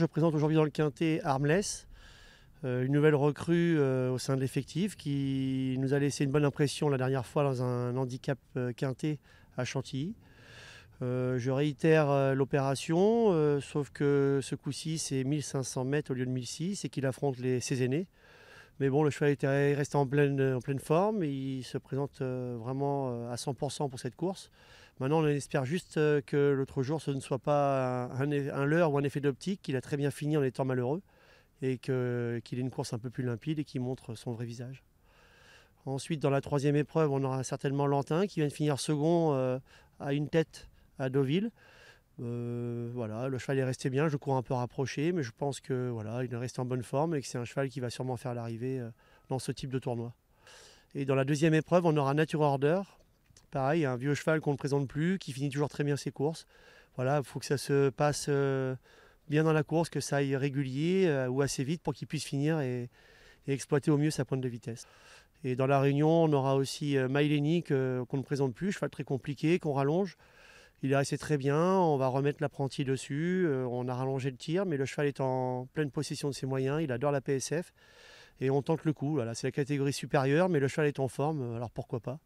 Je présente aujourd'hui dans le Quintet Armless, euh, une nouvelle recrue euh, au sein de l'effectif qui nous a laissé une bonne impression la dernière fois dans un handicap euh, Quintet à Chantilly. je réitère l'opération, sauf que ce coup-ci c'est 1500 mètres au lieu de 1600 et qu'il affronte les, ses aînés. Mais bon, le cheval est resté euh, en pleine, forme. Il se présente euh, vraiment euh, à 100% pour cette course. Maintenant, on espère juste que l'autre jour, ce ne soit pas un, leurre ou un effet d'optique. qu'il a très bien fini en étant malheureux et qu'il ait une course un peu plus limpide et qu'il montre son vrai visage. Ensuite, dans la troisième épreuve, on aura certainement Lantin qui vient de finir second à une tête à Deauville. Euh, voilà, le cheval est resté bien, je cours un peu rapproché, mais je pense que voilà, il reste en bonne forme et que c'est un cheval qui va sûrement faire l'arrivée euh, dans ce type de tournoi. Et dans la deuxième épreuve, on aura Nature Order. Pareil, un vieux cheval qu'on ne présente plus, qui finit toujours très bien ses courses. Voilà, il faut que ça se passe euh, bien dans la course, que ça aille régulier ou assez vite pour qu'il puisse finir et, exploiter au mieux sa pointe de vitesse. Et dans la réunion, on aura aussi Mylenic qu'on ne présente plus, cheval très compliqué, qu'on rallonge. Il est resté très bien, on va remettre l'apprenti dessus, euh, on a rallongé le tir, mais le cheval est en pleine possession de ses moyens, il adore la PSF, et on tente le coup. c'est la catégorie supérieure, mais le cheval est en forme, alors pourquoi pas.